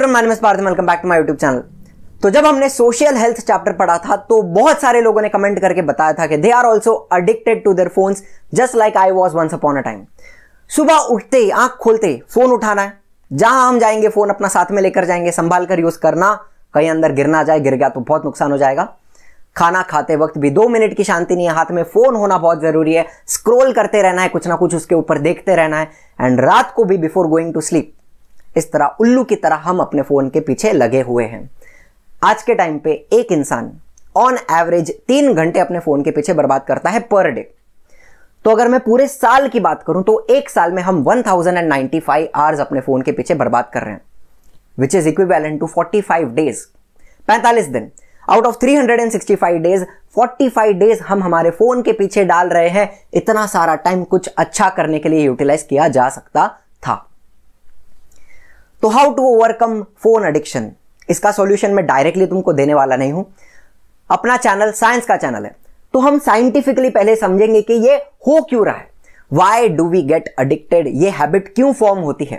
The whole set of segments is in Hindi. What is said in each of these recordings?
everyone my name is Parth welcome back to my YouTube channel तो जब हमने सोशल हेल्थ चैप्टर पढ़ा था तो बहुत सारे लोगों ने कमेंट करके बताया था कि they are also addicted to their phones just like I was once upon a time सुबह उठते ही आंख खोलते फोन उठाना है जहां हम जाएंगे फोन अपना साथ में लेकर जाएंगे संभाल कर यूज करना कहीं अंदर गिर ना जाए गिर गया तो बहुत नुकसान हो जाएगा खाना खाते वक्त भी दो मिनट की शांति नहीं है हाथ में फोन होना बहुत जरूरी है स्क्रोल करते रहना है कुछ ना कुछ उसके ऊपर देखते रहना है एंड रात को भी बिफोर गोइंग टू स्लीप इस तरह उल्लू की तरह हम अपने फ़ोन के पीछे लगे हुए हैं आज के टाइम पे एक इंसान ऑन एवरेज तीन घंटे अपने फ़ोन के पीछे बर्बाद करता है पर डे तो अगर मैं पूरे साल की बात करूं तो एक साल में हम 1095 आवर्स अपने फ़ोन के पीछे बर्बाद कर रहे हैं which is equivalent to 45 days 45 दिन आउट ऑफ 365 डेज 45 डेज हम हमारे फ़ोन के पीछे डाल रहे हैं इतना सारा टाइम कुछ अच्छा करने के लिए यूटिलाइज किया जा सकता तो how to overcome phone addiction इसका सॉल्यूशन मैं डायरेक्टली तुमको देने वाला नहीं हूं अपना चैनल साइंस का चैनल है तो हम साइंटिफिकली पहले समझेंगे कि ये हो क्यों रहा है why do we get addicted ये हैबिट क्यों फॉर्म होती है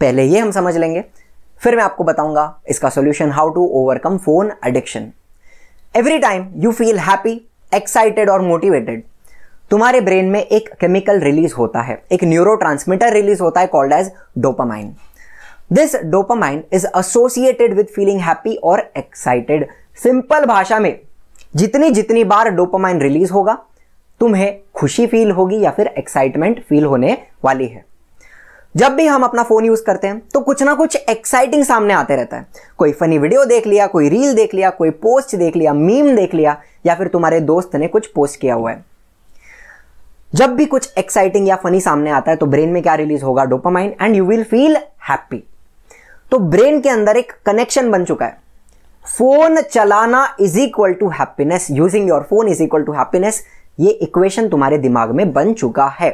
पहले ये हम समझ लेंगे फिर मैं आपको बताऊंगा इसका solution how to overcome phone addiction every time you feel happy excited और मोटिवेटेड तुम्हारे ब्रेन में एक केमिकल रिलीज होता है एक न्यूरो रिलीज होता है called as dopamine this dopamine is associated with feeling happy और एक्साइटेड सिंपल भाषा में जितनी जितनी बार डोपामाइन रिलीज होगा तुम्हें खुशी फील होगी या फिर एक्साइटमेंट फील होने वाली है जब भी हम अपना फोन यूज करते हैं तो कुछ ना कुछ एक्साइटिंग सामने आते रहता है कोई फनी वीडियो देख लिया कोई रील देख लिया कोई पोस्ट देख लिया मीम देख लिया या फिर तुम्हारे दोस्त ने कुछ पोस्ट किया हुआ है जब भी कुछ एक्साइटिंग या फनी सामने आता है तो ब्रेन में क्या रिलीज होगा dopamine and you will feel happy तो ब्रेन के अंदर एक कनेक्शन बन चुका है फोन चलाना is equal to happiness using your phone is equal to happiness ये इक्वेशन तुम्हारे दिमाग में बन चुका है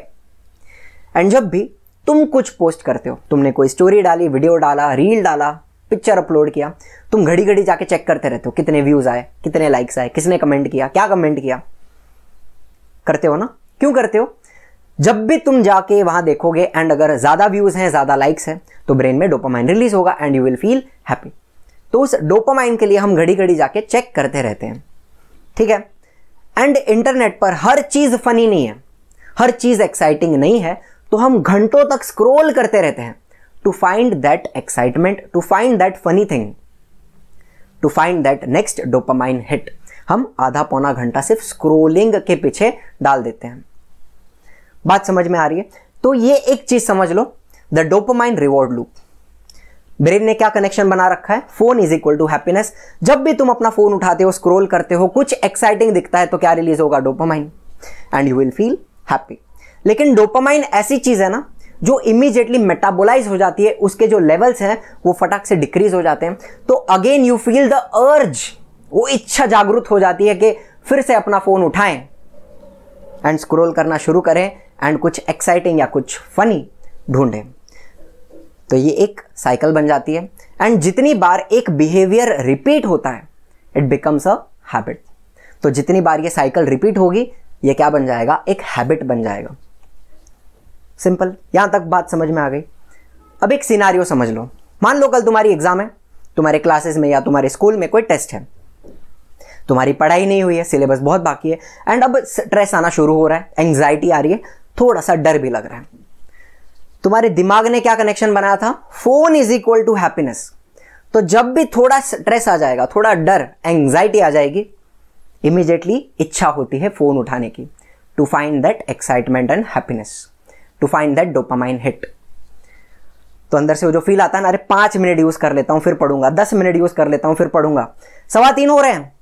एंड जब भी तुम कुछ पोस्ट करते हो तुमने कोई स्टोरी डाली वीडियो डाला रील डाला पिक्चर अपलोड किया तुम घड़ी घड़ी जाके चेक करते रहते हो कितने व्यूज आए कितने लाइक्स आए किसने कमेंट किया क्या कमेंट किया करते हो ना क्यों करते हो जब भी तुम जाके वहां देखोगे एंड अगर ज्यादा व्यूज हैं ज्यादा लाइक्स हैं तो ब्रेन में डोपामाइन रिलीज होगा and you will feel happy तो उस डोपामाइन के लिए हम घड़ी घड़ी जाके चेक करते रहते हैं ठीक है एंड इंटरनेट पर हर चीज फनी नहीं है हर चीज एक्साइटिंग नहीं है तो हम घंटों तक स्क्रोल करते रहते हैं to find that excitement to find that funny thing to find that next dopamine hit हम आधा पौना घंटा सिर्फ स्क्रोलिंग के पीछे डाल देते हैं बात समझ में आ रही है तो ये एक चीज समझ लो the dopamine reward loop brain ने क्या कनेक्शन बना रखा है phone is equal to happiness जब भी तुम अपना फोन उठाते हो स्क्रोल करते हो कुछ एक्साइटिंग दिखता है तो क्या रिलीज होगा dopamine and you will feel happy लेकिन डोपोमाइन ऐसी चीज है ना जो इमीजिएटली मेटाबोलाइज हो जाती है उसके जो लेवल्स हैं वो फटाक से डिक्रीज हो जाते हैं तो again you feel the urge वो इच्छा जागृत हो जाती है कि फिर से अपना फोन उठाएं एंड स्क्रोल करना शुरू करें एंड कुछ एक्साइटिंग या कुछ फनी ढूंढें तो ये एक साइकिल बन जाती है एंड जितनी बार एक बिहेवियर रिपीट होता है इट बिकम्स अ हैबिट तो जितनी बार ये साइकिल रिपीट होगी ये क्या बन जाएगा एक हैबिट बन जाएगा सिंपल यहां तक बात समझ में आ गई अब एक सिनारियो समझ लो मान लो कल तुम्हारी एग्ज़ाम है तुम्हारे क्लासेस में या तुम्हारे स्कूल में कोई टेस्ट है तुम्हारी पढ़ाई नहीं हुई है सिलेबस बहुत बाकी है एंड अब स्ट्रेस आना शुरू हो रहा है एंग्जाइटी आ रही है थोड़ा सा डर भी लग रहा है तुम्हारे दिमाग ने क्या कनेक्शन बनाया था phone is equal to happiness तो जब भी थोड़ा स्ट्रेस आ जाएगा थोड़ा डर एंग्जाइटी आ जाएगी इमीजिएटली इच्छा होती है फोन उठाने की to find that excitement and happiness to find that dopamine hit तो अंदर से वो जो फील आता है ना अरे पांच मिनट यूज़ कर लेता हूं फिर पढ़ूंगा दस मिनट यूज़ कर लेता हूं फिर पढ़ूंगा सवा तीन हो रहे हैं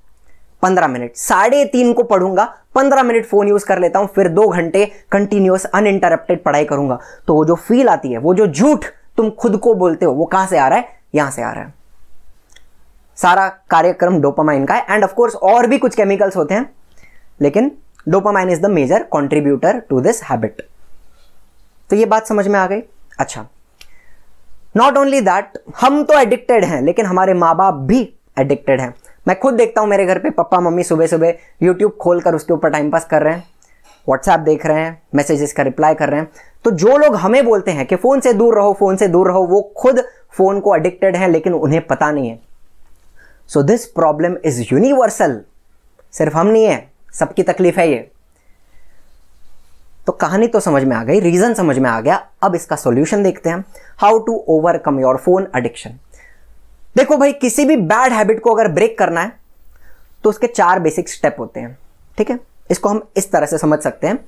पंद्रह मिनट साढ़े तीन को पढ़ूंगा पंद्रह मिनट फोन यूज कर लेता हूं फिर दो घंटे कंटिन्यूस अनइंटरप्टेड पढ़ाई करूंगा तो वो जो फील आती है वो जो झूठ तुम खुद को बोलते हो वो कहां से आ रहा है यहां से आ रहा है सारा कार्यक्रम डोपामाइन का है एंड ऑफकोर्स और भी कुछ केमिकल्स होते हैं लेकिन dopamine is the major contributor to this habit तो ये बात समझ में आ गई अच्छा नॉट ओनली दैट हम तो एडिक्टेड हैं लेकिन हमारे माँ बाप भी एडिक्टेड है मैं खुद देखता हूँ मेरे घर पे पप्पा मम्मी सुबह सुबह यूट्यूब खोल कर उसके ऊपर टाइम पास कर रहे हैं व्हाट्सएप देख रहे हैं मैसेजेस का रिप्लाई कर रहे हैं तो जो लोग हमें बोलते हैं कि फ़ोन से दूर रहो फ़ोन से दूर रहो वो खुद फ़ोन को एडिक्टेड है लेकिन उन्हें पता नहीं है so this problem is universal सिर्फ हम नहीं है सबकी तकलीफ है ये तो कहानी तो समझ में आ गई रीज़न समझ में आ गया अब इसका सॉल्यूशन देखते हैं how to overcome your phone addiction देखो भाई किसी भी बैड हैबिट को अगर ब्रेक करना है तो उसके चार बेसिक स्टेप होते हैं ठीक है इसको हम इस तरह से समझ सकते हैं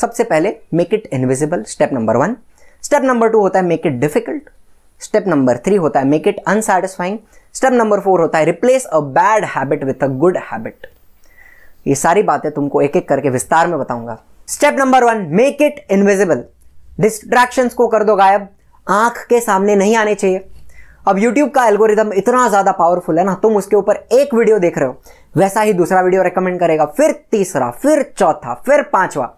सबसे पहले make it invisible step number one step number two होता है make it difficult step number three होता है make it unsatisfying step number four होता है replace a bad habit with a good habit ये सारी बातें तुमको एक एक करके विस्तार में बताऊंगा step number one make it invisible distractions को कर दो गायब आंख के सामने नहीं आने चाहिए अब यूट्यूब का एल्गोरिदम इतना ज़्यादा पावरफुल है ना तुम उसके ऊपर एक वीडियो देख रहे हो वैसा ही दूसरा वीडियो रेकमेंड करेगा फिर तीसरा फिर चौथा फिर पांचवा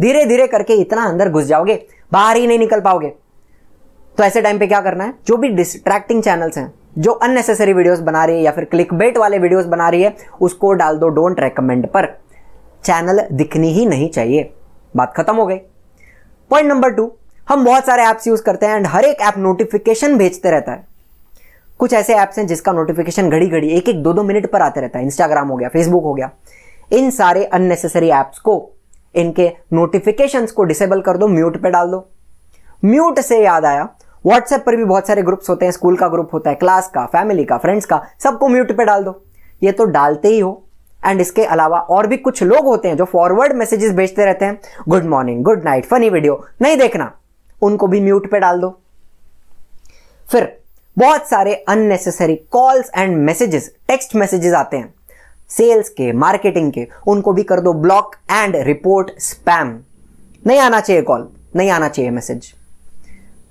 धीरे धीरे करके इतना अंदर घुस जाओगे बाहर ही नहीं निकल पाओगे तो ऐसे टाइम पे क्या करना है जो भी डिस्ट्रैक्टिंग चैनल्स हैं जो अननेसेसरी वीडियोस बना रही है या फिर क्लिक बेट वाले वीडियोस बना रही है उसको डाल दो डोंट रेकमेंड पर चैनल दिखनी ही नहीं चाहिए बात खत्म हो गई पॉइंट नंबर टू हम बहुत सारे ऐप्स यूज़ करते हैं एंड हर एक ऐप नोटिफिकेशन भेजते रहता है कुछ ऐसे ऐप्स हैं जिसका नोटिफिकेशन घड़ी घड़ी एक एक दो दो मिनट पर आते रहता है इंस्टाग्राम हो गया फेसबुक हो गया इन सारे अननेसेसरी ऐप्स को इनके नोटिफिकेशंस को डिसेबल कर दो म्यूट पे डाल दो म्यूट से याद आया व्हाट्सएप पर भी बहुत सारे ग्रुप्स होते हैं स्कूल का ग्रुप होता है क्लास का फैमिली का फ्रेंड्स का सबको म्यूट पे डाल दो ये तो डालते ही हो एंड इसके अलावा और भी कुछ लोग होते हैं जो फॉरवर्ड मैसेजेस भेजते रहते हैं good morning good night funny video नहीं देखना उनको भी म्यूट पे डाल दो फिर बहुत सारे unnecessary calls and messages text messages आते हैं सेल्स के मार्केटिंग के उनको भी कर दो ब्लॉक एंड रिपोर्ट स्पैम नहीं आना चाहिए कॉल नहीं आना चाहिए मैसेज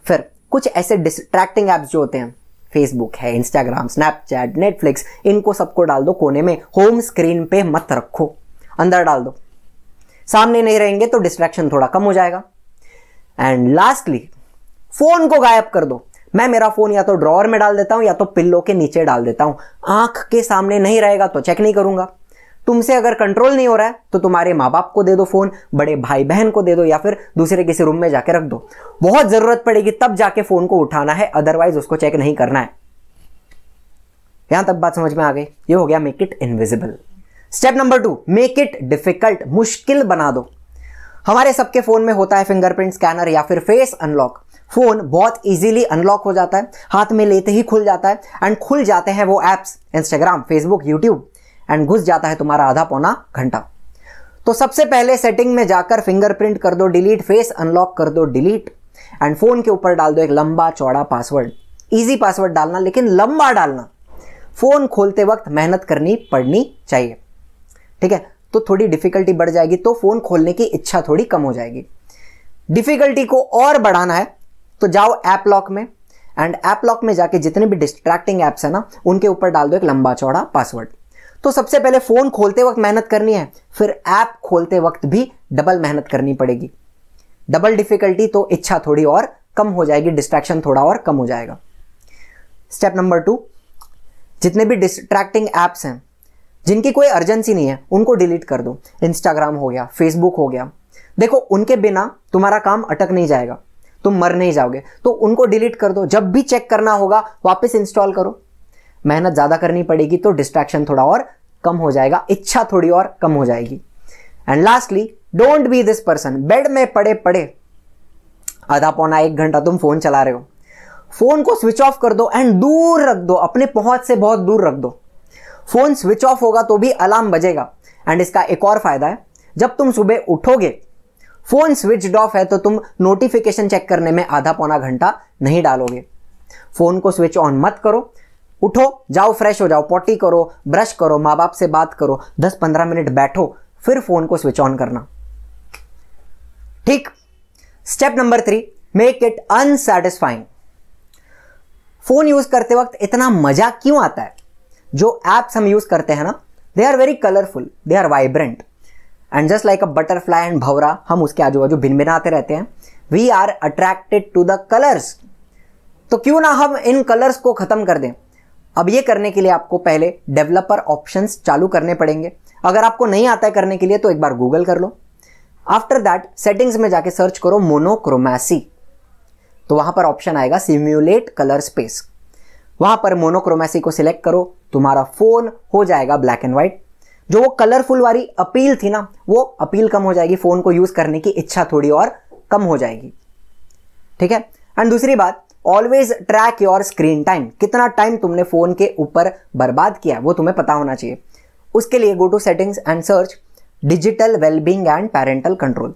फिर कुछ ऐसे डिस्ट्रैक्टिंग एप्स जो होते हैं फेसबुक है इंस्टाग्राम स्नैपचैट नेटफ्लिक्स इनको सबको डाल दो कोने में होम स्क्रीन पे मत रखो अंदर डाल दो सामने नहीं रहेंगे तो डिस्ट्रैक्शन थोड़ा कम हो जाएगा एंड लास्टली फोन को गायब कर दो मैं मेरा फ़ोन या तो ड्रॉवर में डाल देता हूं या तो पिल्लो के नीचे डाल देता हूँ आंख के सामने नहीं रहेगा तो चेक नहीं करूंगा तुमसे अगर कंट्रोल नहीं हो रहा है तो तुम्हारे माँ बाप को दे दो फ़ोन बड़े भाई बहन को दे दो या फिर दूसरे किसी रूम में जाके रख दो बहुत ज़रूरत पड़ेगी तब जाके फ़ोन को उठाना है अदरवाइज उसको चेक नहीं करना है यहां तक बात समझ में आ गई ये हो गया make it invisible step number two make it difficult मुश्किल बना दो हमारे सबके फ़ोन में होता है फिंगरप्रिंट स्कैनर या फिर फेस अनलॉक फ़ोन बहुत ईजिली अनलॉक हो जाता है हाथ में लेते ही खुल जाता है एंड खुल जाते हैं वो apps Instagram Facebook YouTube and घुस जाता है तुम्हारा आधा पौना घंटा तो सबसे पहले सेटिंग में जाकर फिंगरप्रिंट कर दो डिलीट फेस अनलॉक कर दो डिलीट एंड फोन के ऊपर डाल दो एक लंबा चौड़ा पासवर्ड ईजी पासवर्ड डालना लेकिन लंबा डालना फोन खोलते वक्त मेहनत करनी पड़नी चाहिए ठीक है तो थोड़ी डिफिकल्टी बढ़ जाएगी तो फोन खोलने की इच्छा थोड़ी कम हो जाएगी डिफिकल्टी को और बढ़ाना है तो जाओ ऐप लॉक में एंड ऐप लॉक में जाके जितने भी डिस्ट्रैक्टिंग ऐप्स है ना उनके ऊपर डाल दो एक लंबा चौड़ा पासवर्ड तो सबसे पहले फ़ोन खोलते वक्त मेहनत करनी है फिर ऐप खोलते वक्त भी डबल मेहनत करनी पड़ेगी डबल डिफ़िकल्टी तो इच्छा थोड़ी और कम हो जाएगी डिस्ट्रैक्शन थोड़ा और कम हो जाएगा स्टेप नंबर टू जितने भी डिस्ट्रैक्टिंग ऐप्स हैं जिनकी कोई अर्जेंसी नहीं है उनको डिलीट कर दो इंस्टाग्राम हो गया फेसबुक हो गया देखो उनके बिना तुम्हारा काम अटक नहीं जाएगा तुम मर नहीं जाओगे तो उनको डिलीट कर दो जब भी चेक करना होगा वापस इंस्टॉल करो मेहनत ज़्यादा करनी पड़ेगी तो डिस्ट्रैक्शन थोड़ा और कम हो जाएगा इच्छा थोड़ी और कम हो जाएगी and lastly don't be this person bed में पड़े पड़े आधा पौना एक घंटा तुम फोन चला रहे हो फोन को स्विच ऑफ कर दो एंड दूर रख दो अपने पहुंच से बहुत दूर रख दो फोन स्विच ऑफ होगा तो भी अलार्म बजेगा एंड इसका एक और फायदा है जब तुम सुबह उठोगे फोन स्विच ऑफ है तो तुम नोटिफिकेशन चेक करने में आधा पौना घंटा नहीं डालोगे फोन को स्विच ऑन मत करो उठो जाओ फ्रेश हो जाओ पॉटी करो ब्रश करो माँ बाप से बात करो 10-15 मिनट बैठो फिर फोन को स्विच ऑन करना ठीक step number three make it unsatisfying phone use करते वक्त इतना मजा क्यों आता है जो एप्स हम यूज करते हैं ना they are very colourful they are vibrant and just like a butterfly and भवरा हम उसके आजू बाजू भिन भिनाते रहते हैं we are attracted to the colours तो क्यों ना हम इन कलर्स को ख़त्म कर दें अब ये करने के लिए आपको पहले डेवलपर ऑप्शन चालू करने पड़ेंगे अगर आपको नहीं आता है करने के लिए तो एक बार गूगल कर लो आफ्टर दैट सेटिंग्स में जाके सर्च करो मोनोक्रोमैसी तो वहां पर ऑप्शन आएगा सिम्यूलेट कलर स्पेस वहां पर मोनोक्रोमैसी को सिलेक्ट करो तुम्हारा फ़ोन हो जाएगा ब्लैक एंड व्हाइट जो वो कलरफुल वाली अपील थी ना वो अपील कम हो जाएगी फ़ोन को यूज़ करने की इच्छा थोड़ी और कम हो जाएगी ठीक है एंड दूसरी बात always track your screen time कितना टाइम तुमने फ़ोन के ऊपर बर्बाद किया है वो तुम्हें पता होना चाहिए उसके लिए go to settings and search digital wellbeing and parental control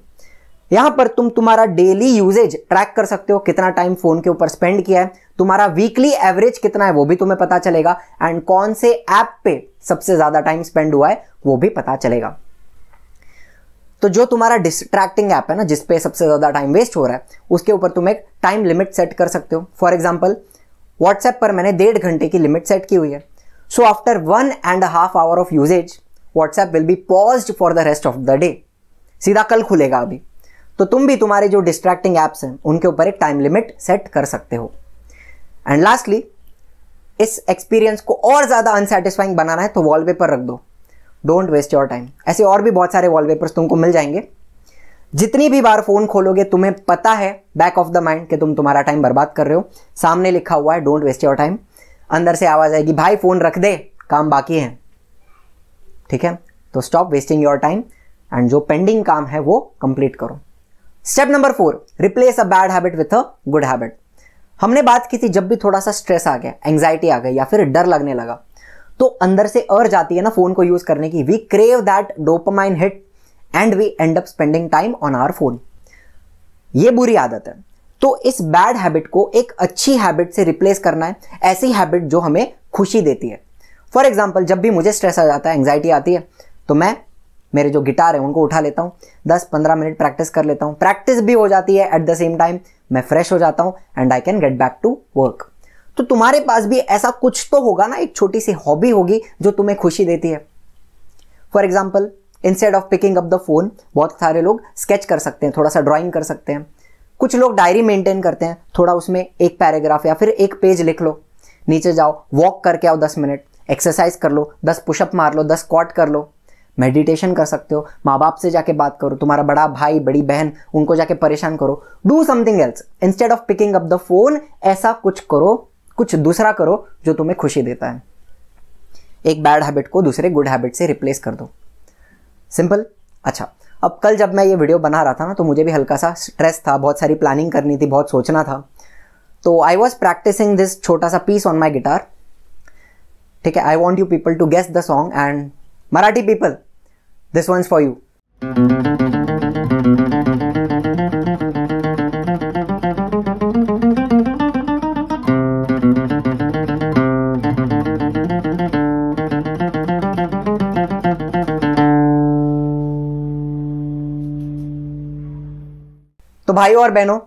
यहां पर तुम तुम्हारा डेली यूजेज ट्रैक कर सकते हो कितना टाइम फोन के ऊपर स्पेंड किया है तुम्हारा वीकली एवरेज कितना है वो भी तुम्हें पता चलेगा एंड कौन से ऐप पे सबसे ज्यादा टाइम स्पेंड हुआ है वो भी पता चलेगा तो जो तुम्हारा डिस्ट्रैक्टिंग ऐप है ना जिसपे सबसे ज्यादा टाइम वेस्ट हो रहा है उसके ऊपर तुम एक टाइम लिमिट सेट कर सकते हो फॉर एग्जाम्पल व्हाट्सएप पर मैंने डेढ़ घंटे की लिमिट सेट की हुई है so after one and half hour of usage WhatsApp will be pause for the rest of the day सीधा कल खुलेगा अभी तो तुम भी तुम्हारे जो डिस्ट्रैक्टिंग ऐप्स हैं उनके ऊपर एक टाइम लिमिट सेट कर सकते हो एंड लास्टली इस एक्सपीरियंस को और ज़्यादा अनसेटिस्फाइंग बनाना है तो वॉलपेपर रख दो डोंट वेस्ट योर टाइम ऐसे और भी बहुत सारे वॉलपेपर्स तुमको मिल जाएंगे जितनी भी बार फ़ोन खोलोगे तुम्हें पता है बैक ऑफ द माइंड कि तुम तुम्हारा टाइम बर्बाद कर रहे हो सामने लिखा हुआ है डोंट वेस्ट योर टाइम अंदर से आवाज़ आएगी भाई फ़ोन रख दे काम बाकी है ठीक है तो stop wasting your time and जो पेंडिंग काम है वो कंप्लीट करो step number four replace a bad habit with a good habit हमने बात की थी जब भी थोड़ा सा स्ट्रेस आ गया एंग्जाइटी आ गई या फिर डर लगने लगा तो अंदर से अर्ज आती है ना फोन को यूज करने की we crave that dopamine hit and we end up spending time on our phone ये बुरी आदत है तो इस बैड हैबिट को एक अच्छी हैबिट से रिप्लेस करना है ऐसी हैबिट जो हमें खुशी देती है फॉर एग्जाम्पल जब भी मुझे स्ट्रेस आ जाता है एंग्जाइटी आती है तो मैं मेरे जो गिटार है उनको उठा लेता हूँ दस पंद्रह मिनट प्रैक्टिस कर लेता हूँ प्रैक्टिस भी हो जाती है एट द सेम टाइम मैं फ्रेश हो जाता हूँ and I can get back to work तो तुम्हारे पास भी ऐसा कुछ तो होगा ना एक छोटी सी हॉबी होगी जो तुम्हें खुशी देती है for example instead of picking up the phone बहुत सारे लोग स्केच कर सकते हैं थोड़ा सा ड्राइंग कर सकते हैं कुछ लोग डायरी मेंटेन करते हैं थोड़ा उसमें एक पैराग्राफ या फिर एक पेज लिख लो नीचे जाओ वॉक करके आओ दस मिनट एक्सरसाइज कर लो दस पुशअप मार लो दस स्क्वाट कर लो मेडिटेशन कर सकते हो माँ बाप से जाके बात करो तुम्हारा बड़ा भाई बड़ी बहन उनको जाके परेशान करो do something else instead of picking up the phone ऐसा कुछ करो कुछ दूसरा करो जो तुम्हें खुशी देता है एक बैड हैबिट को दूसरे गुड हैबिट से रिप्लेस कर दो सिंपल अच्छा अब कल जब मैं ये वीडियो बना रहा था ना तो मुझे भी हल्का सा स्ट्रेस था बहुत सारी प्लानिंग करनी थी बहुत सोचना था तो आई वॉज प्रैक्टिसिंग दिस छोटा सा पीस ऑन माई गिटार ठीक है I want you people to guess the song and Marathi people this one's for you तो भाई और बहनों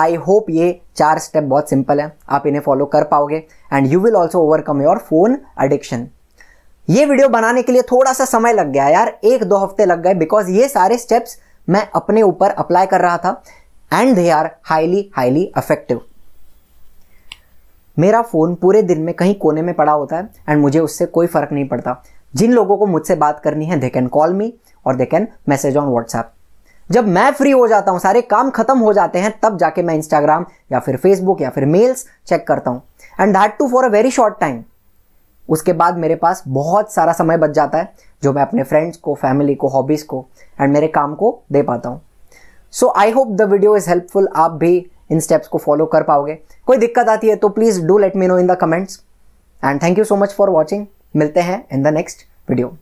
आई होप ये चार स्टेप बहुत सिंपल है आप इन्हें फॉलो कर पाओगे and you will also overcome your phone addiction ये वीडियो बनाने के लिए थोड़ा सा समय लग गया यार एक दो हफ्ते लग गए बिकॉज ये सारे स्टेप्स मैं अपने ऊपर अप्लाई कर रहा था and they are highly highly effective मेरा फ़ोन पूरे दिन में कहीं कोने में पड़ा होता है एंड मुझे उससे कोई फ़र्क नहीं पड़ता जिन लोगों को मुझसे बात करनी है दे कैन कॉल मी और they can message on WhatsApp जब मैं फ्री हो जाता हूं सारे काम खत्म हो जाते हैं तब जाके मैं इंस्टाग्राम या फिर फेसबुक या फिर मेल्स चेक करता हूँ and that too for a very short time उसके बाद मेरे पास बहुत सारा समय बच जाता है जो मैं अपने फ्रेंड्स को फैमिली को हॉबीज़ को एंड मेरे काम को दे पाता हूँ so I hope the video is helpful आप भी इन स्टेप्स को फॉलो कर पाओगे कोई दिक्कत आती है तो please do let me know in the comments and thank you so much for watching मिलते हैं इन द नेक्स्ट वीडियो